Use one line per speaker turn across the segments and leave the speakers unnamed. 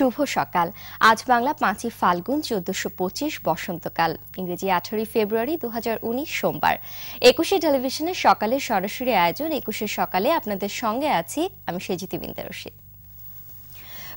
শুভ সকাল আজ বাংলা পাঁচই ফাল্গুন চোদ্দশো পঁচিশ বসন্তকাল ইংরেজি আঠারোই ফেব্রুয়ারি দু সোমবার একুশে টেলিভিশনের সকালে সরাসরি আয়োজন একুশে সকালে আপনাদের সঙ্গে আছি আমি সেজিতি বিন্দা রশিদ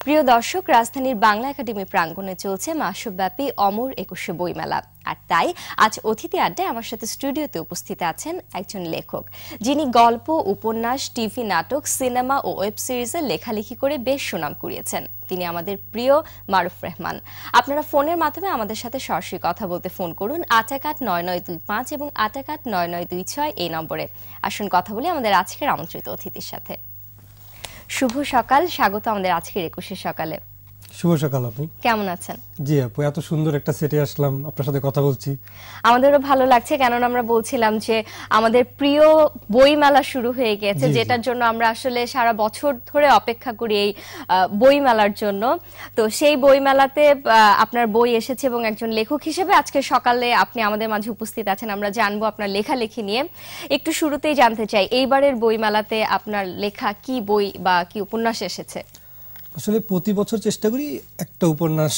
প্রিয় দর্শক রাজধানীর বাংলা একাডেমি প্রাঙ্গণে চলছে মাসব্যাপী অমর একুশে বইমেলা আর তাই আজ অতিথি আড্ডায় আমার সাথে স্টুডিওতে উপস্থিত আছেন একজন লেখক যিনি গল্প উপন্যাস টিভি নাটক সিনেমা ও ওয়েব সিরিজে লেখালেখি করে বেশ সুনাম কুড়িয়েছেন তিনি আমাদের প্রিয় মারুফ রহমান আপনারা ফোনের মাধ্যমে আমাদের সাথে সরাসরি কথা বলতে ফোন করুন আট এক আট নয় নয় দুই পাঁচ এবং আট এক আট নয় নয় দুই ছয় এই নম্বরে আসুন কথা বলি আমাদের আজকের আমন্ত্রিত অতিথির সাথে শুভ সকাল স্বাগত আমাদের আজকের একুশে সকালে
শুভ সকাল আপু কেমন আছেন জি আপু এত সুন্দর একটা সেটে আসলাম আপনার সাথে কথা বলছি
আমাদেরও ভালো লাগছে কেননা আমরা বলছিলাম যে আমাদের প্রিয় বইমেলা শুরু হয়ে গেছে যেটার জন্য আমরা আসলে সারা বছর ধরে অপেক্ষা করি এই বইমেলার জন্য তো সেই বইমেলাতে আপনার বই এসেছে এবং একজন লেখক হিসেবে আজকে সকালে আপনি আমাদের মাঝে উপস্থিত আছেন আমরা জানবো আপনার লেখালেখি নিয়ে একটু শুরুতেই জানতে চাই এইবারের বইমেলাতে আপনার লেখা কি বই বা কি উপন্যাস এসেছে
আসলে প্রতি বছর চেষ্টা করি একটা উপন্যাস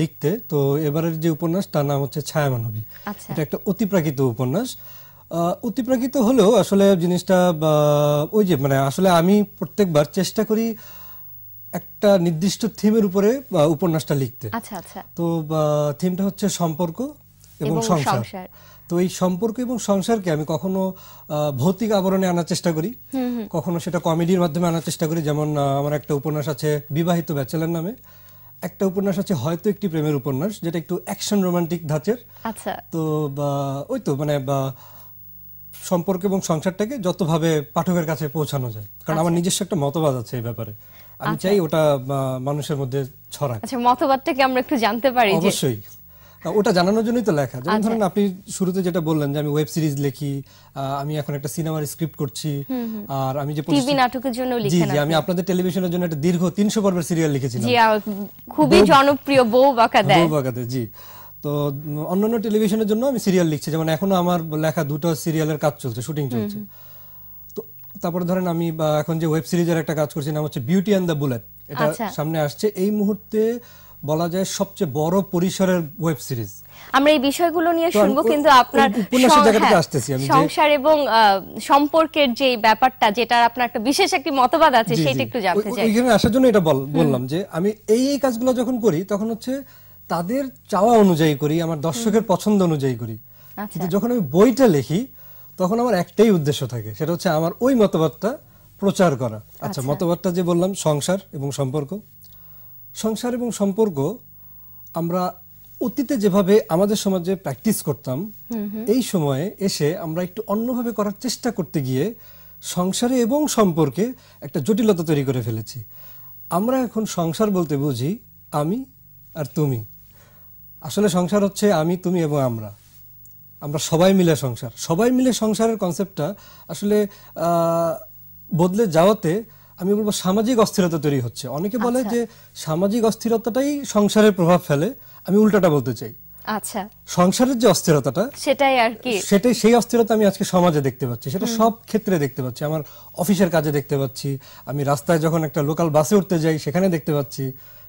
লিখতে তো এবারের যে উপন্যাস তার নাম হচ্ছে ছায়া মানবী আচ্ছা। এটা একটা অতিপ্রাকৃত উপন্যাস অতিপ্রাকৃত হলেও আসলে জিনিসটা ওই যে মানে আসলে আমি প্রত্যেকবার চেষ্টা করি একটা নির্দিষ্ট থিমের উপরে উপন্যাসটা লিখতে আচ্ছা আচ্ছা তো থিমটা হচ্ছে সম্পর্ক এবং সংসার তো এই সম্পর্ক এবং সংসারকে আমি কখনো ভৌতিক আবরণে আনার চেষ্টা করি কখনো সেটা কমেডির মাধ্যমে আনার চেষ্টা করি যেমন আমার একটা উপন্যাস আছে বিবাহিত ব্যাচেলার নামে একটা উপন্যাস আছে হয়তো একটি প্রেমের উপন্যাস যেটা একটু অ্যাকশন রোমান্টিক ধাঁচের আচ্ছা। তো ওই তো মানে সম্পর্ক এবং সংসারটাকে যতভাবে পাঠকের কাছে পৌঁছানো যায় কারণ আমার আচ্ছা। নিজস্ব একটা মতবাদ আছে এই ব্যাপারে আমি আচ্ছা। চাই ওটা মানুষের মধ্যে ছড়া
আচ্ছা মতবাদটাকে আমরা একটু জানতে পারি অবশ্যই
ওটা জানানোর জন্যই তো লেখা যেমন আচ্ছা। ধরেন আপনি শুরুতে যেটা বললেন যে আমি ওয়েব সিরিজ লিখি আমি এখন একটা সিনেমার স্ক্রিপ্ট করছি আর আমি যে টিভি
নাটকের জন্য লিখেন জি আমি
আপনাদের টেলিভিশনের জন্য একটা দীর্ঘ 300 পর্বের সিরিয়াল লিখেছিলাম জি
খুবই জনপ্রিয় বউ বাকাদে বউ
বাকাদে জি তো অন্যান্য টেলিভিশনের জন্য আমি সিরিয়াল লিখছি যেমন এখনো আমার লেখা দুটো সিরিয়ালের কাজ চলছে শুটিং চলছে তো তারপর ধরেন আমি এখন যে ওয়েব সিরিজের একটা কাজ করছি নাম হচ্ছে বিউটি অ্যান্ড দ্য বুলেট এটা আচ্ছা। সামনে আসছে এই মুহূর্তে বলা যায় সবচেয়ে বড় পরিসরের ওয়েব সিরিজ
আমরা এই বিষয়গুলো নিয়ে শুনবো কিন্তু আপনার হ্যাঁ, সংসার এবং সম্পর্কের যে ব্যাপারটা যেটা আপনার একটা বিশেষ একটি মতবাদ আছে সেটা একটু জানতে চাই এখানে
আসার জন্য এটা বললাম যে আমি এই এই কাজগুলো যখন করি তখন হচ্ছে তাদের চাওয়া অনুযায়ী করি আমার দর্শকের পছন্দ অনুযায়ী করি আচ্ছা। কিন্তু যখন আমি বইটা লিখি তখন আমার একটাই উদ্দেশ্য থাকে সেটা হচ্ছে আমার ওই মতবাদটা প্রচার করা আচ্ছা, আচ্ছা। মতবাদটা যে বললাম সংসার এবং সম্পর্ক সংসার এবং সম্পর্ক আমরা অতীতে যেভাবে আমাদের সমাজে প্র্যাকটিস করতাম এই সময়ে এসে আমরা একটু অন্যভাবে করার চেষ্টা করতে গিয়ে সংসারে এবং সম্পর্কে একটা জটিলতা তৈরি করে ফেলেছি আমরা এখন সংসার বলতে বুঝি আমি আর তুমি আসলে সংসার হচ্ছে আমি তুমি এবং আমরা আমরা সবাই মিলে সংসার সবাই মিলে সংসারের কনসেপ্টটা আসলে বদলে যাওয়াতে আমি বলবো সামাজিক অস্থিরতা তৈরি হচ্ছে অনেকে বলে আচ্ছা। যে সামাজিক অস্থিরতাটাই সংসারের প্রভাব ফেলে আমি উল্টাটা বলতে চাই আচ্ছা সংসারের যে অস্থিরতাটা
সেটাই আর কি
সেটাই সেই অস্থিরতা আমি আজকে সমাজে দেখতে পাচ্ছি সেটা সব ক্ষেত্রে দেখতে পাচ্ছি আমার অফিসের কাজে দেখতে পাচ্ছি আমি রাস্তায় যখন একটা লোকাল বাসে উঠতে যাই সেখানে দেখতে পাচ্ছি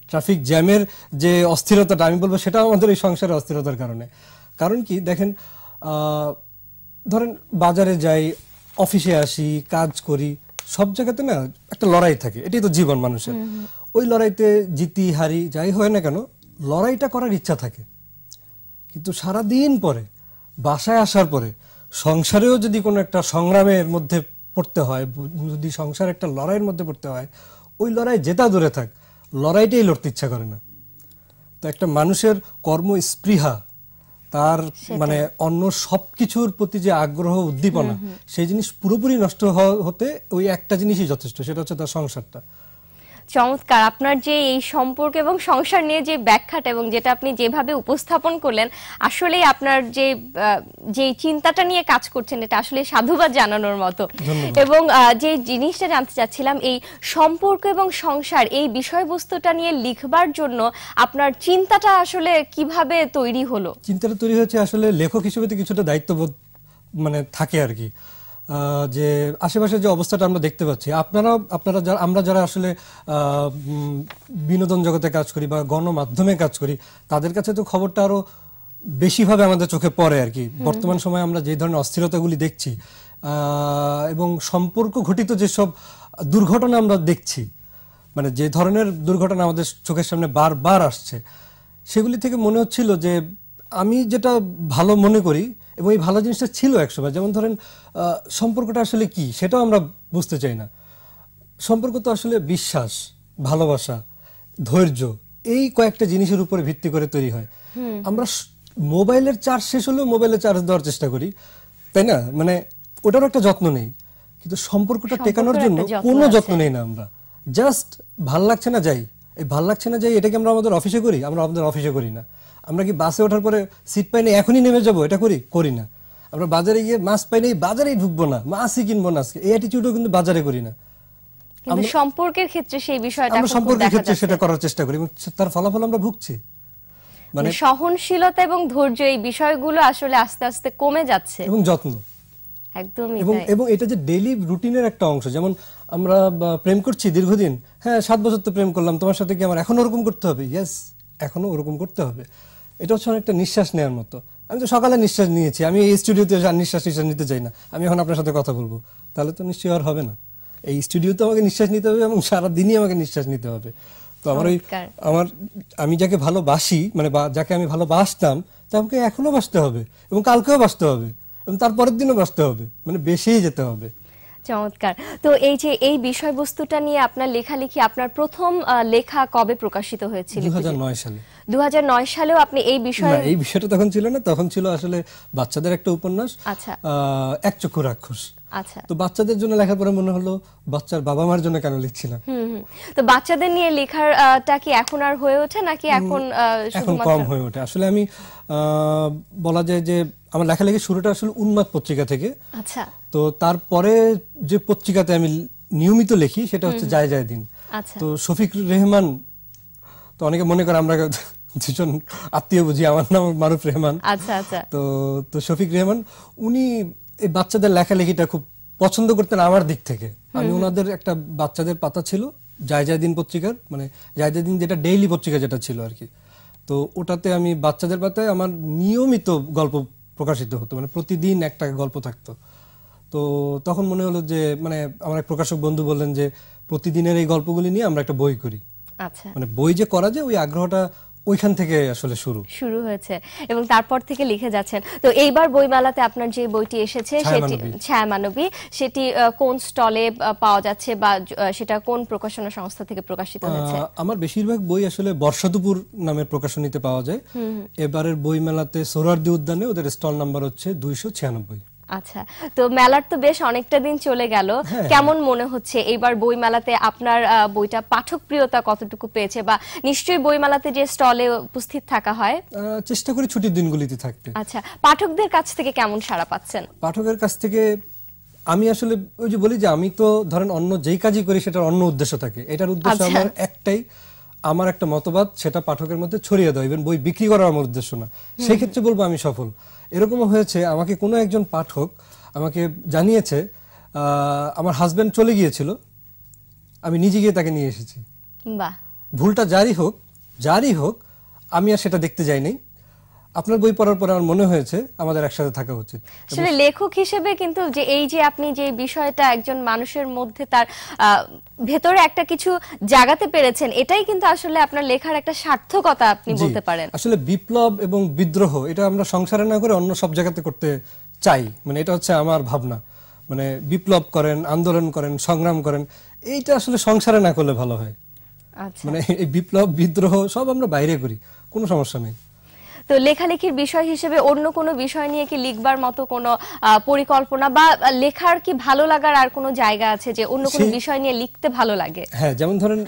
ট্রাফিক জ্যামের যে অস্থিরতাটা আমি বলবো সেটা আমাদের এই সংসারের অস্থিরতার কারণে কারণ কি দেখেন ধরেন বাজারে যাই অফিসে আসি কাজ করি সব জায়গাতে না একটা লড়াই থাকে এটাই তো জীবন মানুষের ওই লড়াইতে জিতি হারি যাই হয় না কেন লড়াইটা করার ইচ্ছা থাকে কিন্তু সারা দিন পরে বাসায় আসার পরে সংসারেও যদি কোনো একটা সংগ্রামের মধ্যে পড়তে হয় যদি সংসার একটা লড়াইয়ের মধ্যে পড়তে হয় ওই লড়াই জেতা দূরে থাক লড়াইটাই লড়তে ইচ্ছা করে না তো একটা মানুষের কর্মস্পৃহা তার মানে অন্য সবকিছুর প্রতি যে আগ্রহ উদ্দীপনা সেই জিনিস পুরোপুরি নষ্ট হতে ওই একটা জিনিসই যথেষ্ট সেটা হচ্ছে তার সংসারটা
চমৎকার আপনার যে এই সম্পর্ক এবং সংসার নিয়ে যে ব্যাখ্যাটা এবং যেটা আপনি যেভাবে উপস্থাপন করলেন আসলেই আপনার যে যে চিন্তাটা নিয়ে কাজ করছেন এটা আসলে সাধুবাদ জানানোর মতো এবং যে জিনিসটা জানতে চাচ্ছিলাম এই সম্পর্ক এবং সংসার এই বিষয়বস্তুটা নিয়ে লিখবার জন্য আপনার চিন্তাটা আসলে কিভাবে তৈরি হলো
চিন্তাটা তৈরি হয়েছে আসলে লেখক হিসেবে তো কিছুটা দায়িত্ববোধ মানে থাকে আর কি যে আশেপাশে যে অবস্থাটা আমরা দেখতে পাচ্ছি আপনারা আপনারা যারা আমরা যারা আসলে বিনোদন জগতে কাজ করি বা গণমাধ্যমে কাজ করি তাদের কাছে তো খবরটা আরো বেশিভাবে আমাদের চোখে পড়ে আর কি বর্তমান সময়ে আমরা যে ধরনের অস্থিরতাগুলি দেখছি এবং সম্পর্ক ঘটিত যেসব দুর্ঘটনা আমরা দেখছি মানে যে ধরনের দুর্ঘটনা আমাদের চোখের সামনে বারবার আসছে সেগুলি থেকে মনে হচ্ছিল যে আমি যেটা ভালো মনে করি এবং এই ভালো জিনিসটা ছিল একসময় যেমন ধরেন সম্পর্কটা আসলে কি সেটাও আমরা বুঝতে চাই না সম্পর্ক তো আসলে বিশ্বাস ভালোবাসা ধৈর্য এই কয়েকটা জিনিসের উপরে ভিত্তি করে তৈরি হয় আমরা মোবাইলের চার্জ শেষ হলেও মোবাইলের চার্জ দেওয়ার চেষ্টা করি তাই না মানে ওটারও একটা যত্ন নেই কিন্তু সম্পর্কটা টেকানোর জন্য কোনো যত্ন নেই না আমরা জাস্ট ভাল লাগছে না যাই এই ভাল লাগছে না যাই এটাকে আমরা আমাদের অফিসে করি আমরা আমাদের অফিসে করি না আমরা কি বাসে ওঠার পরে সিট পাইনি এখনই নেমে যাব এটা করি করি না আমরা বাজারে গিয়ে মাছ পাইনি বাজারেই ঢুকবো না মাছই কিনবো না আজকে এই অ্যাটিটিউডও কিন্তু বাজারে করি না
সম্পর্কের ক্ষেত্রে সেই বিষয়টা আমরা সম্পর্কের ক্ষেত্রে
সেটা করার চেষ্টা করি এবং তার ফলাফল আমরা ভুগছি মানে
সহনশীলতা এবং ধৈর্য এই বিষয়গুলো আসলে আস্তে আস্তে কমে যাচ্ছে এবং যত্ন একদমই এবং এবং
এটা যে ডেইলি রুটিনের একটা অংশ যেমন আমরা প্রেম করছি দীর্ঘদিন হ্যাঁ সাত বছর তো প্রেম করলাম তোমার সাথে কি আমার এখন ওরকম করতে হবে ইয়েস এখনো ওরকম করতে হবে এটা হচ্ছে অনেকটা নিঃশ্বাস নেওয়ার মতো আমি তো সকালে নিঃশ্বাস নিয়েছি আমি এই স্টুডিওতে নিঃশ্বাস নিঃশ্বাস নিতে চাই না আমি এখন আপনার সাথে কথা বলবো তাহলে তো নিশ্চয়ই আর হবে না এই স্টুডিওতে আমাকে নিঃশ্বাস নিতে হবে এবং সারাদিনই আমাকে নিঃশ্বাস নিতে হবে তো আমার ওই আমার আমি যাকে ভালোবাসি মানে যাকে আমি ভালোবাসতাম তা আমাকে এখনো বাসতে হবে এবং কালকেও বাঁচতে হবে এবং তারপরের দিনও বাঁচতে হবে মানে বেশিই যেতে হবে
চমৎকার তো এই যে এই বিষয়বস্তুটা নিয়ে আপনার লেখালেখি আপনার প্রথম লেখা কবে প্রকাশিত হয়েছিল 2009 সালে 2009 সালেও আপনি এই বিষয়ে এই
বিষয়টা তখন ছিল না তখন ছিল আসলে বাচ্চাদের একটা উপন্যাস আচ্ছা এক চক্ষু রাক্ষস আচ্ছা তো বাচ্চাদের জন্য লেখার পরে মনে হলো বাচ্চার বাবা মার জন্য কেন লিখছি না
তো বাচ্চাদের নিয়ে লেখারটা কি এখন আর হয়ে ওঠে নাকি এখন শুধুমাত্র কম
হয়ে ওঠে আসলে আমি বলা যায় যে আমার লেখালেখি শুরুটা আসলে উন্মাদ পত্রিকা থেকে আচ্ছা তো তারপরে যে পত্রিকাতে আমি নিয়মিত লিখি সেটা হচ্ছে যায় যায় দিন আচ্ছা তো শফিক রহমান তো অনেকে মনে করে আমরা দুজন আত্মীয় বুঝি আমার নাম মারুফ রহমান আচ্ছা আচ্ছা তো তো শফিক রহমান উনি এই বাচ্চাদের লেখালেখিটা খুব পছন্দ করতেন আমার দিক থেকে আমি ওনাদের একটা বাচ্চাদের পাতা ছিল জায়জাদিন পত্রিকার মানে জায়জাদিন যেটা ডেইলি পত্রিকা যেটা ছিল আর কি তো ওটাতে আমি বাচ্চাদের পাতায় আমার নিয়মিত গল্প প্রকাশিত হতো মানে প্রতিদিন একটা গল্প থাকতো তো তখন মনে হলো যে মানে আমার এক প্রকাশক বন্ধু বললেন যে প্রতিদিনের এই গল্পগুলি নিয়ে আমরা একটা বই করি আচ্ছা মানে বই যে করা যায় ওই আগ্রহটা ওইখান থেকে আসলে শুরু
শুরু হয়েছে এবং তারপর থেকে লিখে যাচ্ছেন তো এইবার বইমেলাতে আপনার যে বইটি এসেছে সেটি ছায়ামানবী সেটি কোন স্টলে পাওয়া যাচ্ছে বা সেটা কোন প্রকাশনা সংস্থা থেকে প্রকাশিত হয়েছে
আমার বেশিরভাগ বই আসলে বর্ষাদুপুর নামে প্রকাশনীতে পাওয়া যায় এবারের বইমেলাতে সোরারদি উদ্যানে ওদের স্টল নাম্বার হচ্ছে দুইশো ছিয়ানব্বই
আচ্ছা তো মেলার তো বেশ অনেকটা দিন চলে গেল হ্যাঁ। কেমন মনে হচ্ছে এবার বই মেলাতে আপনার বইটা পাঠক প্রিয়তা কতটুকু পেয়েছে বা নিশ্চয়ই বই মেলাতে যে স্টলে উপস্থিত থাকা হয়
চেষ্টা করি ছুটির দিনগুলিতে থাকতে
আচ্ছা পাঠকদের কাছ থেকে কেমন সাড়া পাচ্ছেন
পাঠকের কাছ থেকে আমি আসলে ওই যে বলি যে আমি তো ধরেন অন্য যেই কাজই করি সেটার অন্য উদ্দেশ্য থাকে এটার উদ্দেশ্য আচ্ছা। আমার একটাই আমার একটা মতবাদ সেটা পাঠকের মধ্যে ছড়িয়ে দেওয়া ইভেন বই বিক্রি করার আমার উদ্দেশ্য না সেক্ষেত্রে বলবো আমি সফল এরকমও হয়েছে আমাকে কোনো একজন পাঠক আমাকে জানিয়েছে আমার হাজব্যান্ড চলে গিয়েছিল আমি নিজে গিয়ে তাকে নিয়ে এসেছি ভুলটা জারি হোক জারি হোক আমি আর সেটা দেখতে যাইনি আপনার বই পড়ার পরে আমার মনে হয়েছে আমাদের একসাথে থাকা উচিত আসলে
লেখক হিসেবে কিন্তু যে এই যে আপনি যে বিষয়টা একজন মানুষের মধ্যে তার ভেতরে একটা কিছু জাগাতে পেরেছেন এটাই কিন্তু আসলে আপনার লেখার একটা সার্থকতা আপনি বলতে পারেন
আসলে বিপ্লব এবং বিদ্রোহ এটা আমরা সংসারে না করে অন্য সব জায়গাতে করতে চাই মানে এটা হচ্ছে আমার ভাবনা মানে বিপ্লব করেন আন্দোলন করেন সংগ্রাম করেন এইটা আসলে সংসারে না করলে ভালো হয় আচ্ছা। মানে এই বিপ্লব বিদ্রোহ সব আমরা বাইরে করি কোনো সমস্যা নেই
তো লেখালেখির বিষয় হিসেবে অন্য কোনো বিষয় নিয়ে কি লিখবার মতো কোনো পরিকল্পনা বা লেখার কি ভালো লাগার আর কোনো জায়গা আছে যে অন্য কোনো বিষয় নিয়ে লিখতে ভালো লাগে
হ্যাঁ যেমন ধরেন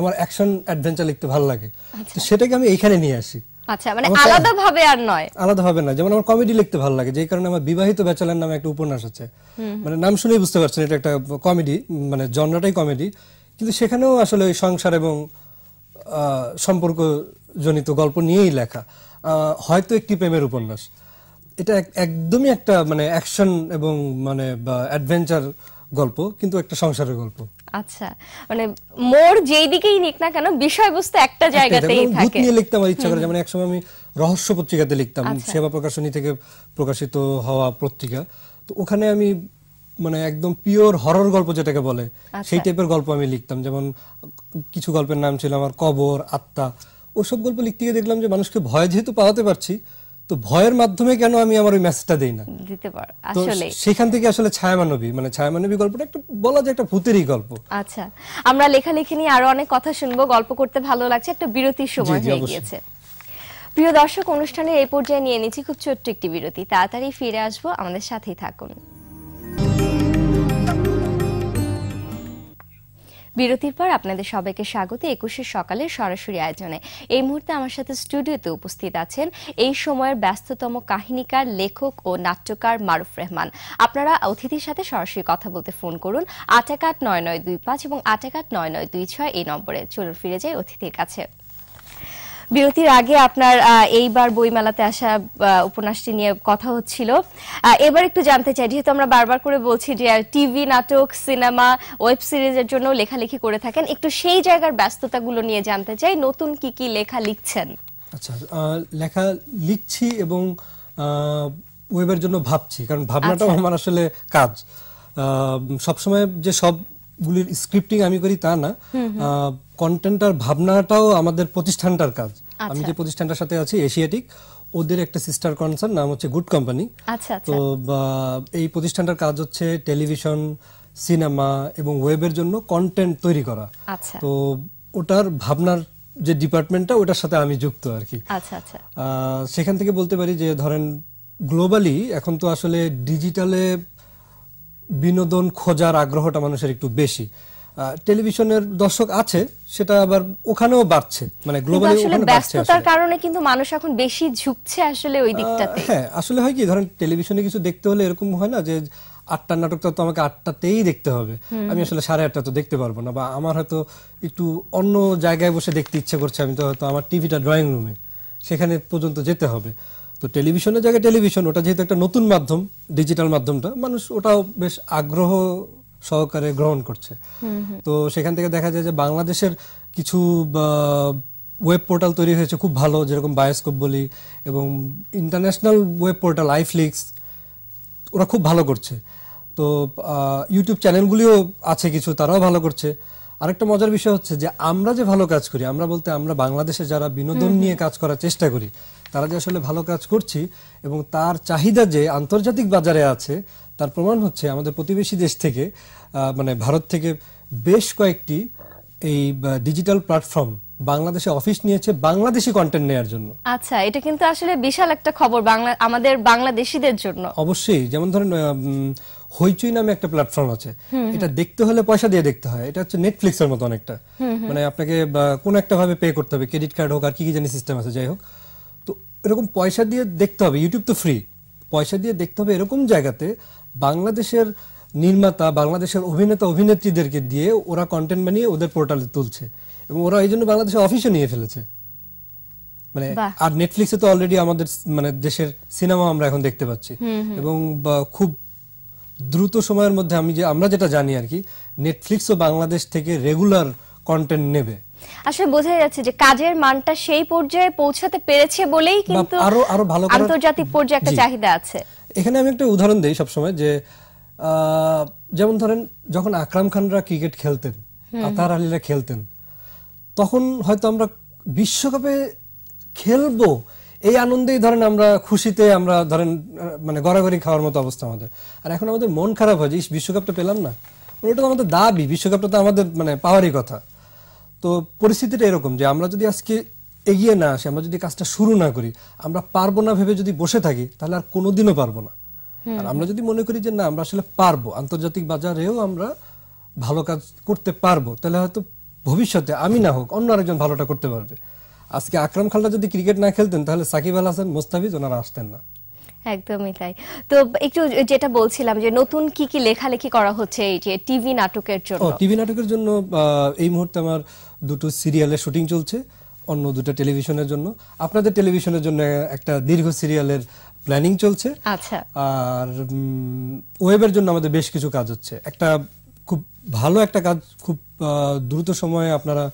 আমার অ্যাকশন অ্যাডভেঞ্চার লিখতে ভালো লাগে আচ্ছা। তো সেটাকে আমি এখানে নিয়ে আসি
আচ্ছা মানে আলাদা ভাবে আর নয়
আলাদা ভাবে না যেমন আমার কমেডি লিখতে ভালো লাগে যে কারণে আমার বিবাহিত ব্যাচেলার নামে একটা উপন্যাস আছে মানে নাম শুনেই বুঝতে পারছেন এটা একটা কমেডি মানে জনরাটাই কমেডি কিন্তু সেখানেও আসলে ওই সংসার এবং সম্পর্ক জনিত গল্প নিয়েই লেখা হয়তো একটি প্রেমের উপন্যাস এটা একদমই একটা মানে অ্যাকশন এবং মানে অ্যাডভেঞ্চার গল্প কিন্তু একটা সংসারের গল্প
আচ্ছা মানে মোর যেই দিকেই নিক না কেন বিষয়বস্তু একটা জায়গাতেই থাকে ভূত নিয়ে লিখতে আমার ইচ্ছা করে যেমন
একসময় আমি রহস্য পত্রিকাতে লিখতাম আচ্ছা। সেবা প্রকাশনী থেকে প্রকাশিত হওয়া পত্রিকা তো ওখানে আমি মানে একদম পিওর হরর গল্প যেটাকে বলে সেই টাইপের আচ্ছা। গল্প আমি লিখতাম যেমন কিছু গল্পের নাম ছিল আমার কবর আত্মা ওসব গল্প লিখতে গিয়ে দেখলাম যে মানুষকে ভয় যেহেতু পাওয়াতে পারছি তো ভয়ের মাধ্যমে কেন আমি আমার ওই মেসেজটা দেই না
দিতে পার আসলে
সেখান থেকে আসলে ছায়ামানবী মানে ছায়ামানবী গল্পটা একটা বলা যায় একটা ভূতেরই গল্প
আচ্ছা আমরা লেখালেখি নিয়ে আরো অনেক কথা শুনবো গল্প করতে ভালো লাগছে একটা বিরতির সময় হয়ে গিয়েছে প্রিয় দর্শক অনুষ্ঠানের এই পর্যায়ে নিয়ে নিচ্ছি খুব ছোট্ট একটি বিরতি তাড়াতাড়ি ফিরে আসবো আমাদের সাথেই থাকুন বিরতির পর আপনাদের সবাইকে স্বাগত একুশে সকালে সরাসরি আয়োজনে এই মুহূর্তে আমার সাথে স্টুডিওতে উপস্থিত আছেন এই সময়ের ব্যস্ততম কাহিনীকার লেখক ও নাট্যকার মারুফ রহমান আপনারা অতিথির সাথে সরাসরি কথা বলতে ফোন করুন আট এক আট নয় নয় দুই পাঁচ এবং আট এক আট নয় নয় দুই ছয় এই নম্বরে চলুন ফিরে যাই অতিথির কাছে বিরতির আগে আপনার এইবার বইমেলাতে আসা উপন্যাসটি নিয়ে কথা হচ্ছিল এবার একটু জানতে চাই যেহেতু আমরা বারবার করে বলছি যে টিভি নাটক সিনেমা ওয়েব সিরিজের জন্য লেখালেখি করে থাকেন একটু সেই জায়গার ব্যস্ততাগুলো নিয়ে জানতে চাই নতুন কি কি লেখা লিখছেন
আচ্ছা লেখা লিখছি এবং ওয়েবের জন্য ভাবছি কারণ ভাবনাটাও আচ্ছা। আমার আসলে কাজ সবসময় যে সব গুলির স্ক্রিপ্টিং আমি করি তা না কন্টেন্ট আর ভাবনাটাও আমাদের প্রতিষ্ঠানটার কাজ আচ্ছা। আমি যে প্রতিষ্ঠানটার সাথে আছি এশিয়াটিক ওদের একটা সিস্টার কনসার্ন নাম হচ্ছে গুড কোম্পানি আচ্ছা, আচ্ছা। তো এই প্রতিষ্ঠানটার কাজ হচ্ছে টেলিভিশন সিনেমা এবং ওয়েবের জন্য কন্টেন্ট তৈরি করা তো ওটার ভাবনার যে ডিপার্টমেন্টটা ওটার সাথে আমি যুক্ত আর কি সেখান থেকে বলতে পারি যে ধরেন গ্লোবালি এখন তো আসলে ডিজিটালে বিনোদন খোঁজার আগ্রহটা মানুষের একটু বেশি টেলিভিশনের দর্শক আছে সেটা আবার ওখানেও বাড়ছে মানে গ্লোবালি ওখানে বাড়ছে ব্যস্ততার
কারণে কিন্তু মানুষ এখন বেশি ঝুঁকছে আসলে ওই দিকটাতে হ্যাঁ
আসলে হয় কি ধরেন টেলিভিশনে কিছু দেখতে হলে এরকম হয় না যে আটটা নাটক তো আমাকে আটটাতেই দেখতে হবে আমি আসলে সাড়ে আটটা তো দেখতে পারবো না বা আমার হয়তো একটু অন্য জায়গায় বসে দেখতে ইচ্ছে করছে আমি তো হয়তো আমার টিভিটা ড্রয়িং রুমে সেখানে পর্যন্ত যেতে হবে তো টেলিভিশনের জায়গায় টেলিভিশন ওটা যেহেতু একটা নতুন মাধ্যম ডিজিটাল মাধ্যমটা মানুষ ওটাও বেশ আগ্রহ সহকারে গ্রহণ করছে তো সেখান থেকে দেখা যায় যে বাংলাদেশের কিছু ওয়েব পোর্টাল তৈরি হয়েছে খুব ভালো যেরকম বায়োস্কোপ বলি এবং ইন্টারন্যাশনাল ওয়েব পোর্টাল আইফ্লিক্স ওরা খুব ভালো করছে তো ইউটিউব চ্যানেলগুলিও আছে কিছু তারাও ভালো করছে আরেকটা মজার বিষয় হচ্ছে যে আমরা যে ভালো কাজ করি আমরা বলতে আমরা বাংলাদেশে যারা বিনোদন নিয়ে কাজ করার চেষ্টা করি তারা যে আসলে ভালো কাজ করছি এবং তার চাহিদা যে আন্তর্জাতিক বাজারে আছে তার প্রমাণ হচ্ছে আমাদের প্রতিবেশী দেশ থেকে মানে ভারত থেকে বেশ কয়েকটি এই ডিজিটাল প্ল্যাটফর্ম বাংলাদেশে অফিস নিয়েছে বাংলাদেশি কন্টেন্ট নেয়ার জন্য
আচ্ছা এটা কিন্তু আসলে বিশাল একটা খবর বাংলা আমাদের বাংলাদেশিদের জন্য
অবশ্যই যেমন ধরেন হইচুই নামে একটা প্ল্যাটফর্ম আছে এটা দেখতে হলে পয়সা দিয়ে দেখতে হয় এটা হচ্ছে নেটফ্লিক্স এর মতো অনেকটা মানে আপনাকে কোন একটা ভাবে পে করতে হবে ক্রেডিট কার্ড হোক আর কি কি জানি সিস্টেম আছে যাই হোক তো এরকম পয়সা দিয়ে দেখতে হবে ইউটিউব তো ফ্রি পয়সা দিয়ে দেখতে হবে এরকম জায়গাতে বাংলাদেশের নির্মাতা বাংলাদেশের অভিনেতা অভিনেত্রীদেরকে দিয়ে ওরা কন্টেন্ট বানিয়ে ওদের পোর্টালে তুলছে এবং ওরা এই জন্য বাংলাদেশের অফিসে নিয়ে ফেলেছে মানে আর নেটফ্লিক্সে তো অলরেডি আমাদের মানে দেশের সিনেমা আমরা এখন দেখতে পাচ্ছি এবং খুব দ্রুত সময়ের মধ্যে আমি যে আমরা যেটা জানি আর কি ও বাংলাদেশ থেকে রেগুলার কন্টেন্ট নেবে
আসলে বোঝা যাচ্ছে যে কাজের মানটা সেই পর্যায়ে পৌঁছাতে পেরেছে বলেই কিন্তু আরো আরো ভালো আন্তর্জাতিক পর্যায়ে একটা চাহিদা আছে
এখানে আমি একটা উদাহরণ দেই সবসময় যে যেমন ধরেন যখন আকরাম খানরা ক্রিকেট খেলতেন আতার আলীরা খেলতেন তখন হয়তো আমরা বিশ্বকাপে খেলবো এই আনন্দেই ধরেন আমরা খুশিতে আমরা ধরেন মানে গড়াগড়ি খাওয়ার মতো অবস্থা আমাদের আর এখন আমাদের মন খারাপ হয় যে বিশ্বকাপটা পেলাম না মানে ওটা তো আমাদের দাবি বিশ্বকাপটা তো আমাদের মানে পাওয়ারই কথা তো পরিস্থিতিটা এরকম যে আমরা যদি আজকে এগিয়ে না আসি আমরা যদি কাজটা শুরু না করি আমরা পারবো না ভেবে যদি বসে থাকি তাহলে আর কোনোদিনও পারবো না আর আমরা যদি মনে করি যে না আমরা আসলে পারবো আন্তর্জাতিক বাজারেও আমরা ভালো কাজ করতে পারবো তাহলে হয়তো ভবিষ্যতে আমি না হোক অন্য আরেকজন ভালোটা করতে পারবে আজকে আকরাম খালটা যদি ক্রিকেট না খেলতেন তাহলে সাকিব আল হাসান মুস্তাফিজ ওনারা আসতেন না
একদমই তাই তো একটু যেটা বলছিলাম যে নতুন কি কি লেখালেখি করা হচ্ছে এই যে টিভি নাটকের জন্য
টিভি নাটকের জন্য এই মুহূর্তে আমার দুটো সিরিয়ালের শুটিং চলছে অন্য দুটো টেলিভিশনের জন্য আপনাদের টেলিভিশনের জন্য একটা দীর্ঘ সিরিয়ালের প্ল্যানিং চলছে আচ্ছা আর ওয়েবের জন্য আমাদের বেশ কিছু কাজ হচ্ছে একটা খুব ভালো একটা কাজ খুব দ্রুত সময়ে আপনারা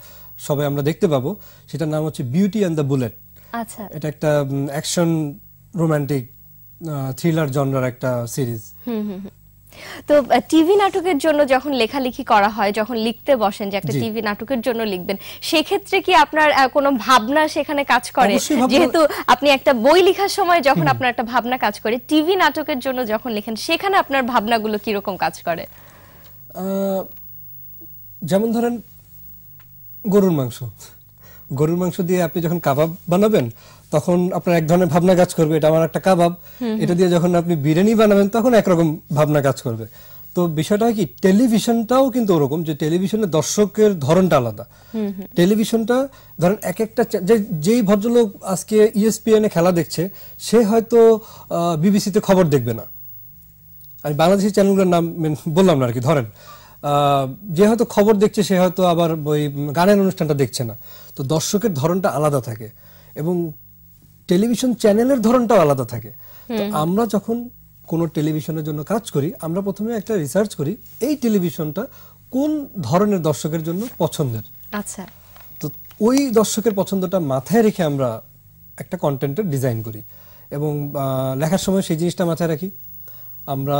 সবাই আমরা দেখতে পাবো সেটার নাম হচ্ছে বিউটি অ্যান্ড দ্য বুলেট আচ্ছা এটা একটা অ্যাকশন রোমান্টিক থ্রিলার জনরার একটা সিরিজ
তো টিভি নাটকের জন্য যখন লেখালেখি করা হয় যখন লিখতে বসেন যে একটা টিভি নাটকের জন্য লিখবেন সেক্ষেত্রে কি আপনার কোনো ভাবনা সেখানে কাজ করে যেহেতু আপনি একটা বই লেখার সময় যখন আপনার একটা ভাবনা কাজ করে টিভি নাটকের জন্য যখন লেখেন সেখানে আপনার ভাবনাগুলো কিরকম কাজ করে
যেমন ধরেন গরুর মাংস গরুর মাংস দিয়ে আপনি যখন কাবাব বানাবেন তখন আপনার এক ধরনের ভাবনা কাজ করবে এটা আমার একটা কাবাব এটা দিয়ে যখন আপনি বিরিয়ানি বানাবেন তখন একরকম ভাবনা কাজ করবে তো বিষয়টা কি টেলিভিশনটাও কিন্তু ওরকম যে টেলিভিশনের দর্শকের ধরনটা আলাদা টেলিভিশনটা ধরেন এক একটা যেই ভদ্রলোক আজকে ইএসপিএন e এ খেলা দেখছে সে হয়তো বিবিসিতে খবর দেখবে না আমি বাংলাদেশি চ্যানেলগুলোর নাম বললাম না আর কি ধরেন যে হয়তো খবর দেখছে সে হয়তো আবার ওই গানের অনুষ্ঠানটা দেখছে না তো দর্শকের ধরনটা আলাদা থাকে এবং টেলিভিশন চ্যানেলের ধরনটাও আলাদা থাকে তো আমরা যখন কোনো টেলিভিশনের জন্য কাজ করি আমরা প্রথমে একটা রিসার্চ করি এই টেলিভিশনটা কোন ধরনের দর্শকের জন্য পছন্দের আচ্ছা তো ওই দর্শকের পছন্দটা মাথায় রেখে আমরা একটা কন্টেন্টের ডিজাইন করি এবং লেখার সময় সেই জিনিসটা মাথায় রাখি আমরা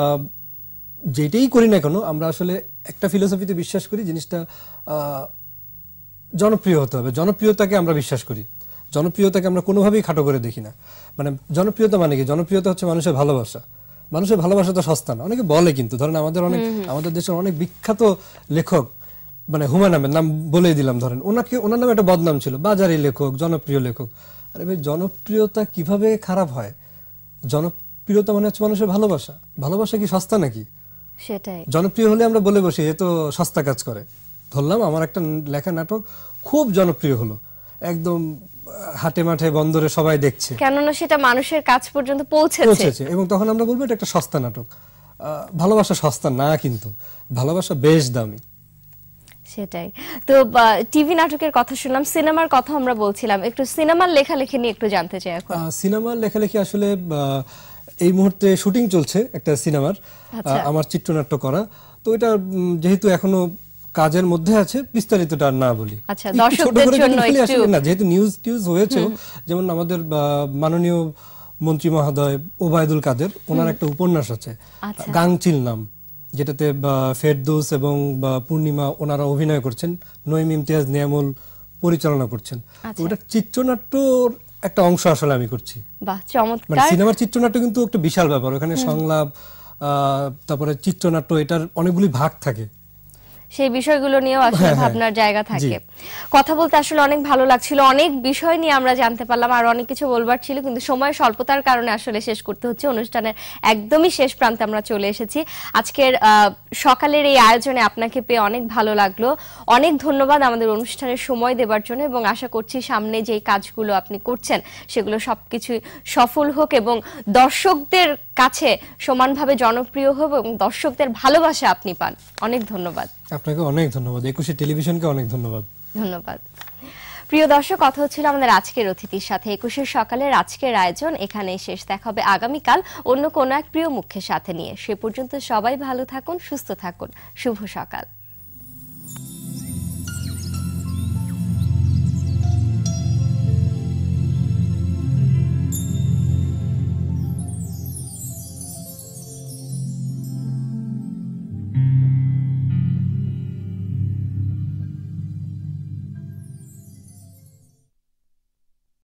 যেটাই করি না কেন আমরা আসলে একটা ফিলোসফিতে বিশ্বাস করি জিনিসটা জনপ্রিয় হতে হবে জনপ্রিয়তাকে আমরা বিশ্বাস করি জনপ্রিয়তাকে আমরা কোনোভাবেই খাটো করে দেখি না মানে জনপ্রিয়তা মানে কি জনপ্রিয়তা হচ্ছে মানুষের ভালোবাসা মানুষের ভালোবাসা তো সস্তা না অনেকে বলে কিন্তু ধরেন আমাদের অনেক আমাদের দেশের অনেক বিখ্যাত লেখক মানে হুমায়ুন আহমেদ নাম বলেই দিলাম ধরেন ওনাকে ওনার নামে একটা বদনাম ছিল বাজারি লেখক জনপ্রিয় লেখক আরে ভাই জনপ্রিয়তা কিভাবে খারাপ হয় জনপ্রিয়তা মানে হচ্ছে মানুষের ভালোবাসা ভালোবাসা কি সস্তা নাকি সেটাই জনপ্রিয় হলে আমরা বলে বসি সস্তা কাজ করে ধরলাম আমার একটা লেখা নাটক খুব জনপ্রিয় হলো একদম হাটে মাঠে বন্দরে সবাই দেখছে
কেননা সেটা মানুষের পর্যন্ত পৌঁছেছে
এবং তখন আমরা বলবো এটা একটা সস্তা নাটক ভালোবাসা সস্তা না কিন্তু ভালোবাসা বেশ দামি
সেটাই তো টিভি নাটকের কথা শুনলাম সিনেমার কথা আমরা বলছিলাম একটু সিনেমার লেখালেখি নিয়ে একটু জানতে চাই এখন
সিনেমার লেখালেখি আসলে এই মুহূর্তে শুটিং চলছে একটা সিনেমার আচ্ছা। আমার চিত্রনাট্য করা তো এটা যেহেতু এখনো কাজের মধ্যে আছে বিস্তারিতটা আর না বলি আচ্ছা, না যেহেতু নিউজ টিউজ হয়েছে যেমন আমাদের মাননীয় মন্ত্রী মহোদয় ওবায়দুল কাদের ওনার একটা উপন্যাস আছে আচ্ছা। গাংচিল নাম যেটাতে ফেরদৌস এবং পূর্ণিমা ওনারা অভিনয় করছেন নইম ইমতিয়াজ নিয়ামুল পরিচালনা করছেন ওটা চিত্রনাট্য একটা অংশ আসলে আমি করছি মানে সিনেমার চিত্রনাট্য কিন্তু একটা বিশাল ব্যাপার ওখানে সংলাপ তারপরে চিত্রনাট্য এটার অনেকগুলি ভাগ থাকে
সেই বিষয়গুলো নিয়েও আসলে হ্যাঁ, হ্যাঁ। ভাবনার জায়গা থাকে কথা বলতে আসলে অনেক ভালো লাগছিল অনেক বিষয় নিয়ে আমরা জানতে পারলাম আর অনেক কিছু বলবার ছিল কিন্তু সময় স্বল্পতার কারণে আসলে শেষ করতে হচ্ছে অনুষ্ঠানের একদমই শেষ প্রান্তে আমরা চলে এসেছি আজকের সকালের এই আয়োজনে আপনাকে পেয়ে অনেক ভালো লাগলো অনেক ধন্যবাদ আমাদের অনুষ্ঠানের সময় দেবার জন্য এবং আশা করছি সামনে যে কাজগুলো আপনি করছেন সেগুলো সবকিছু সফল হোক এবং দর্শকদের কাছে সমানভাবে জনপ্রিয় হোক এবং দর্শকদের ভালোবাসা আপনি পান অনেক ধন্যবাদ
আপনাকে অনেক ধন্যবাদ একুশে টেলিভিশনকে অনেক ধন্যবাদ
ধন্যবাদ প্রিয় দর্শক কথা হচ্ছিল আমাদের আজকের অতিথির সাথে একুশের সকালের আজকের আয়োজন এখানে শেষ দেখা হবে আগামীকাল অন্য কোনো এক প্রিয় মুখ্যের সাথে নিয়ে সে পর্যন্ত সবাই ভালো থাকুন সুস্থ থাকুন শুভ সকাল